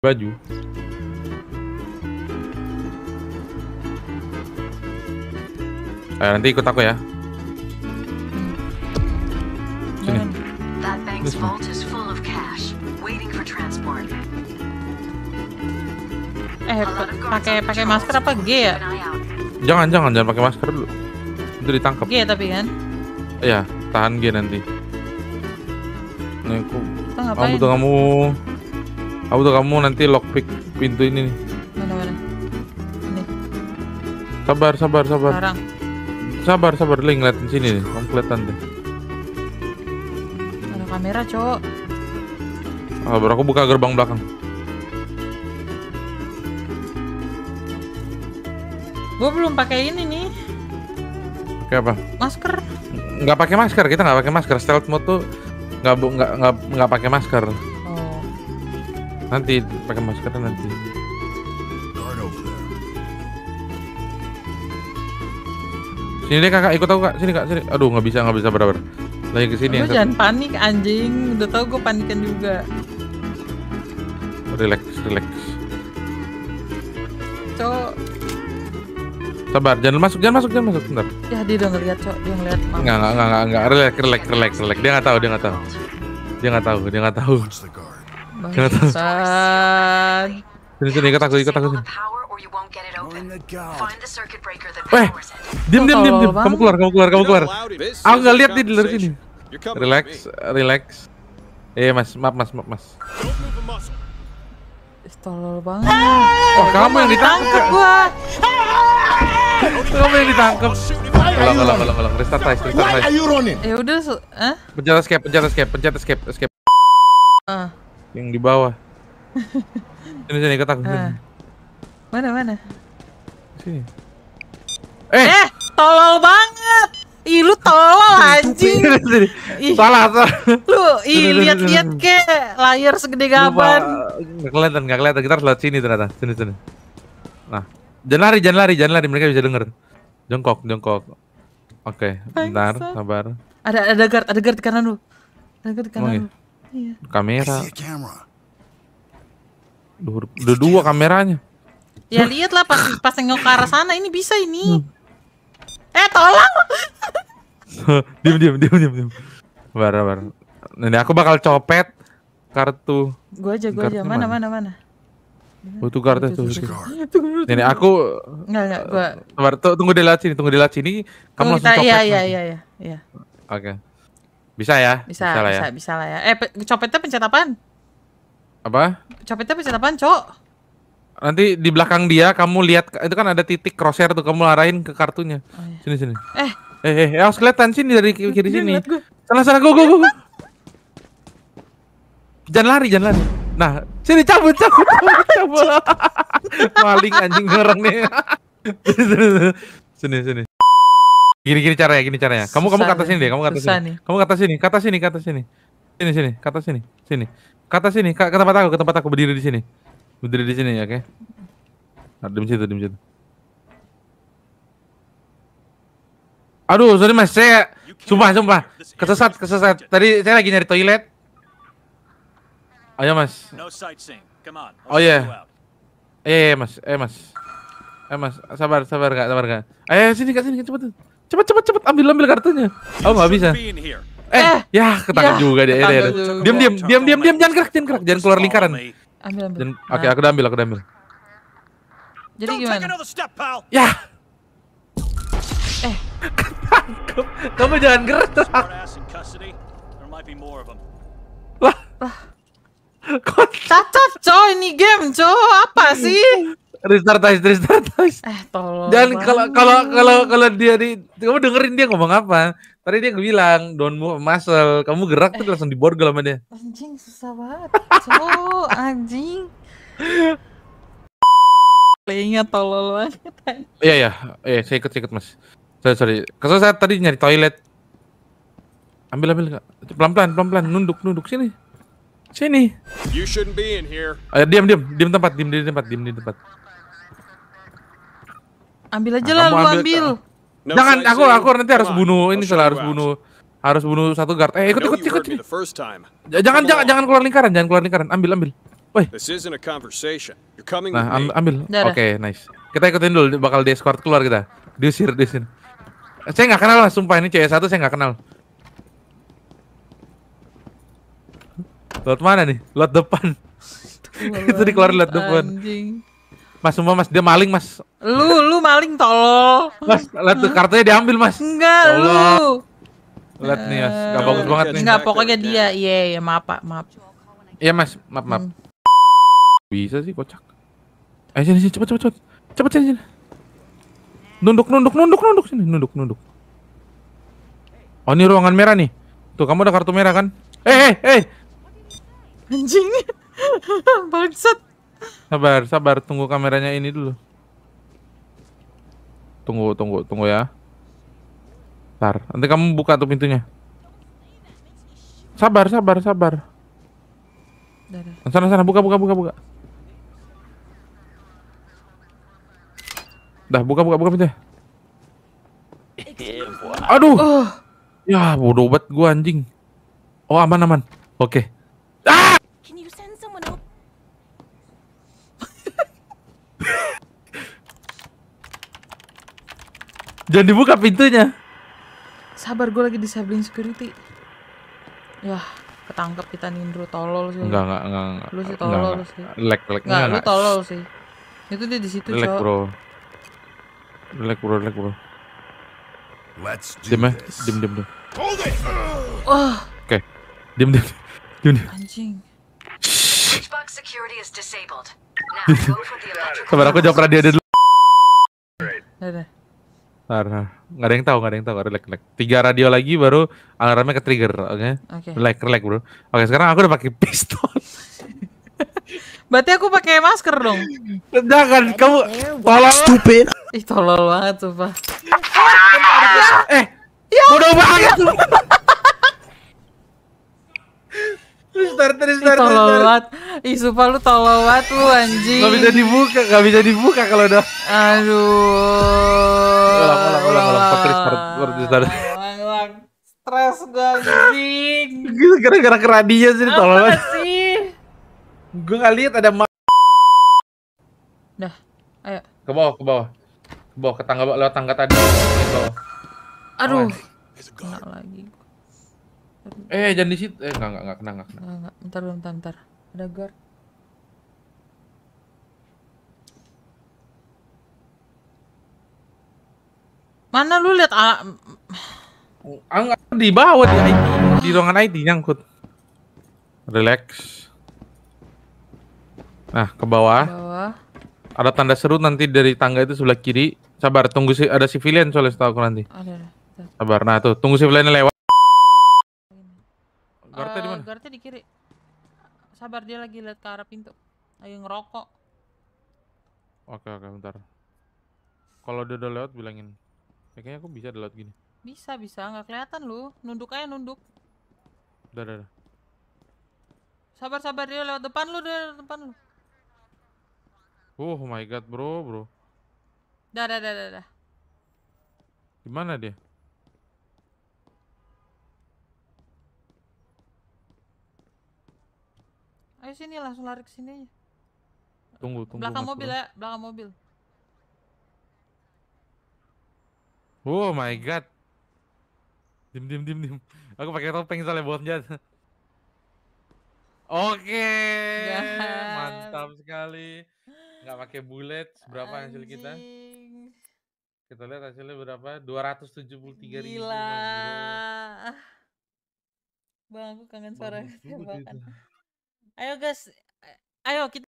baju Ayo eh, nanti ikut aku ya Eh pakai pakai masker apa G ya? Jangan jangan jangan pakai masker dulu Itu ditangkap G ya tapi kan? Iya tahan G nanti Nih aku Kamu butuh kamu apa tuh kamu nanti lockpick pintu ini nih. Mana mana? Ini. Sabar, sabar, sabar. Sekarang. Sabar, sabar, Link ngeliatin sini nih. Kamu kelihatan deh. Ada kamera, Cok. Sabar, ah, aku buka gerbang belakang. Gue belum pakai ini nih. Pakai apa? Masker. Nggak pakai masker, kita nggak pakai masker. Stealth mode tuh nggak nggak nggak nggak pakai masker. Nanti pakai masker nanti. Sini deh kakak, ikut aku kak. Sini kak, sini. Aduh, nggak bisa, nggak bisa berapa. Lagi ke sini. Lu jangan panik anjing. Udah tau gue panikan juga. Relax, relax. Cok. Sabar, jangan masuk, jangan masuk, jangan masuk. Bentar. Ya dia udah ngeliat cok, dia ngeliat. nggak nggak nggak nggak Relax, relax, relax, relax. Dia nggak tahu, dia nggak tahu. Dia nggak tahu, dia nggak tahu. Kelihatan. Sini sini ikut aku ikut aku sini. Weh, diam diam diam diam. Kamu keluar, kamu keluar, kamu keluar. Aku nggak lihat dia di luar sini. Relax, relax. Eh mas, maaf mas, maaf mas. Tolol banget. Wah, oh, kamu yang ditangkap. Gua. Kamu yang ditangkap. Kalau kalau kalau kalau Restart guys, restart guys. Ya udah, eh? Pencet escape, pencet escape, pencet escape, escape. Ah. Yang di bawah. sini sini ikut aku. Ah. Mana mana? Sini. Eh, eh tolol banget. Ih lu tolol anjing. salah, salah. Lu ih lihat-lihat ke layar segede gaban. Enggak kelihatan, enggak kelihatan. Kita harus lewat sini ternyata. Sini sini. Nah, jangan lari, jangan lari, jangan lari. Mereka bisa denger. Jongkok, jongkok. Oke, okay, bentar, sabar. Ada ada guard, ada guard di kanan lu. Ada guard di kanan lu. Iya? Iya. Kamera. Duh, udah dua iya. kameranya. Ya lihatlah pas pas nengok ke arah sana ini bisa ini. Hmm. Eh tolong. diam diam diam diam diam. Barah barah. Nanti aku bakal copet kartu. Gua aja gua aja. Mana mana mana. Oh, tuh kartu tuh. Nenek aku enggak enggak gua. Tunggu, tunggu di laci, tunggu di laci ini. Kamu langsung copet. Iya, iya iya iya iya. Oke. Bisa ya? Bisa, bisa, lah ya. bisa lah ya. Eh, pe copetnya pencet apaan? Apa? Copetnya pencet apaan, Cok? Nanti di belakang dia kamu lihat itu kan ada titik crosshair tuh kamu arahin ke kartunya. Oh, iya. Sini sini. Eh. Eh, eh, eh harus kelihatan sini dari kiri, kiri sini. Salah salah go go go. Jangan lari, jangan lari. Nah, sini cabut cabut cabut. cabut. Maling anjing orang nih. sini sini. Gini gini caranya, gini caranya. Kamu kamu kata sini deh, kamu kata sini. Kamu kata sini, kata sini, kata sini. Sini sini, kata sini, sini. Kata sini, ke, tempat aku, ke tempat aku berdiri di sini. Berdiri di sini ya, oke. Okay? Nah, di situ, di situ. Aduh, sorry mas, saya sumpah, sumpah, kesesat, kesesat. Tadi saya lagi nyari toilet. Ayo mas. Oh ya. Eh mas, eh mas, eh mas, sabar, sabar gak sabar gak Ayo sini kak, sini cepet tuh. Cepet cepet cepet ambil ambil kartunya. Oh nggak bisa. Eh, eh ya ketangkap iya. juga dia. Ya, Diam diam diam diam diam jangan gerak jangan gerak jangan keluar lingkaran. Ambil ambil. nah. Oke okay, aku udah ambil aku udah ambil. Jadi gimana? Ya. Eh. Kamu jangan gerak. Lah. Lah. Cacat coy ini game coy apa sih? restart guys, restart guys. Eh, tolong. Dan kalau kalau kalau kalau dia di kamu dengerin dia ngomong apa? Tadi dia bilang don't move muscle, kamu gerak tuh eh. langsung diborgol sama dia. Anjing susah banget. Cok, anjing. Playnya tolol banget. Iya iya, iya saya ikut ikut Mas. Sorry sorry. Kalau saya tadi nyari toilet. Ambil ambil Kak. Pelan-pelan, pelan-pelan nunduk nunduk sini. Sini. You shouldn't be in here. Ayo, eh, diam diam, diam tempat, diam di tempat, diam di tempat. Ambil aja nah, lah, lu ambil. Jangan, aku aku nanti harus bunuh ini salah harus bunuh harus bunuh satu guard. Eh ikut ikut ikut. ikut. Jangan jangan jangan keluar lingkaran, jangan keluar lingkaran. Ambil ambil. Woi. Nah, ambil. Oke, nice. Kita ikutin dulu, bakal di escort keluar kita. Diusir, diusir. Saya nggak kenal lah, sumpah ini cewek satu saya nggak kenal. Lot mana nih? Lot depan. Itu dikeluarin lot depan. Mas semua mas dia maling mas. Lu lu maling tolol. Mas lihat kartunya diambil mas. Enggak tolol. lu. Lihat nih mas, gak bagus banget nih. Enggak pokoknya dia, iya iya maaf pak maaf. Iya mas, maaf maaf. Hmm. Bisa sih kocak. Ayo eh, sini sini cepet cepet cepet cepet sini sini. Nunduk nunduk nunduk nunduk sini nunduk nunduk. Oh ini ruangan merah nih. Tuh kamu ada kartu merah kan? Eh eh eh. Anjing. Bangsat sabar, sabar, tunggu kameranya ini dulu. Tunggu, tunggu, tunggu ya. Ntar, nanti kamu buka tuh pintunya. Sabar, sabar, sabar. Sana, sana, buka, buka, buka, buka. Dah, buka, buka, buka pintunya. Aduh. Oh. Ya, bodoh banget gua anjing. Oh, aman aman. Oke. Okay. Ah! Jangan dibuka pintunya. Sabar gue lagi disabling security. Yah, ketangkep kita Nindro tolol sih. Enggak, enggak, enggak. enggak. Lu sih tolol enggak, sih. Lek, lek. Enggak, enggak, lu tolol sih. Itu dia di situ, Lek, Bro. Lek, Bro, lek, Bro. Let's do dim, eh. this. dim, dim, dim. Oh. Oke. Okay. Dim, dim. Dim, dim. Anjing. security is Sabar, aku jawab radio dulu. Dadah. Ntar, nggak ada yang tahu, nggak ada yang tahu, Relax, relax. Tiga radio lagi baru alarmnya ke trigger, oke? Okay? Okay. Relax, relax bro. Oke okay, sekarang aku udah pakai piston. Berarti aku pakai masker dong. Jangan kamu tolong. Stupid. Ih tolol banget sumpah. eh, ya bodoh banget. Restart, starter tolol banget ih sumpah lu tolol banget lu anjing gak bisa dibuka gak bisa dibuka kalau udah aduh ulang ulang ulang ulang pakai starter starter ulang ulang stres gue anjing gara-gara ke radio sih tolol banget sih gue gak lihat ada ma dah ayo ke bawah ke bawah ke bawah ke tangga lewat tangga tadi ke bawah aduh kena lagi Eh, jangan di situ. Eh, enggak, enggak, enggak kena, enggak kena. Enggak, enggak. Bentar, bentar, bentar. Ada guard. Mana lu lihat ah Enggak ah, di bawah di IT, di ruangan IT nyangkut. Relax. Nah, ke bawah. Ke bawah. Ada tanda seru nanti dari tangga itu sebelah kiri. Sabar, tunggu si ada civilian soalnya setahu aku nanti. ada. Sabar. Nah, tuh tunggu civilian lewat. Garta di eh, mana? di kiri. Sabar dia lagi lihat ke arah pintu. Lagi ngerokok. Oke oke bentar. Kalau dia udah lewat bilangin. Ya, kayaknya aku bisa lewat gini. Bisa bisa nggak kelihatan lu. Nunduk aja nunduk. Udah udah. udah. Sabar sabar dia lewat depan lu dia lewat depan lu. Uh, oh my god bro bro. Dah dah dah dah. dah. Di mana dia? ke sini, langsung lari ke sini aja. Tunggu, tunggu. Belakang mobil ya, belakang mobil. Oh my god. Dim dim dim dim. Aku pakai topeng soalnya buat Oke. Mantap sekali. Nggak pakai bullet. Berapa Anjing. hasil kita? Kita lihat hasilnya berapa? 273 Gila. ribu. Bang, aku kangen suara tembakan. Ayo guys, ayo kita